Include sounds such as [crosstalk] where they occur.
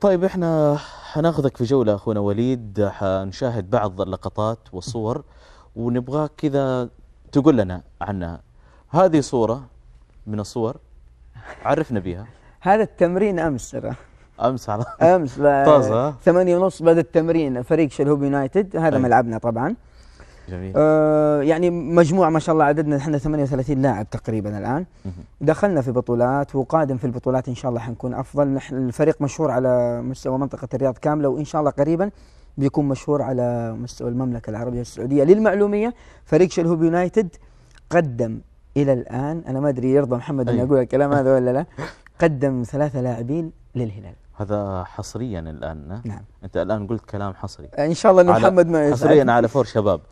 طيب احنا حناخذك في جولة اخونا وليد حنشاهد بعض اللقطات والصور ونبغاك كذا تقول لنا عنها هذه صورة من الصور عرفنا بها هذا التمرين امس ترى امس على امس طازه 8 ونص بدا التمرين فريق شلهوب يونايتد هذا ملعبنا طبعا جميل. آه يعني مجموع ما شاء الله عددنا احنا 38 لاعب تقريبا الآن دخلنا في بطولات وقادم في البطولات إن شاء الله حنكون أفضل نحن الفريق مشهور على مستوى منطقة الرياض كاملة وإن شاء الله قريبا بيكون مشهور على مستوى المملكة العربية السعودية للمعلومية فريق شلهوب يونايتد قدم إلى الآن أنا ما أدري يرضى محمد أن أيوه. أقول الكلام هذا ولا لا [laughs] قدم ثلاثة لاعبين للهلال هذا حصريا الآن نعم أنت الآن قلت كلام حصري إن شاء الله أن محمد ما يسأل حصريا على فور شباب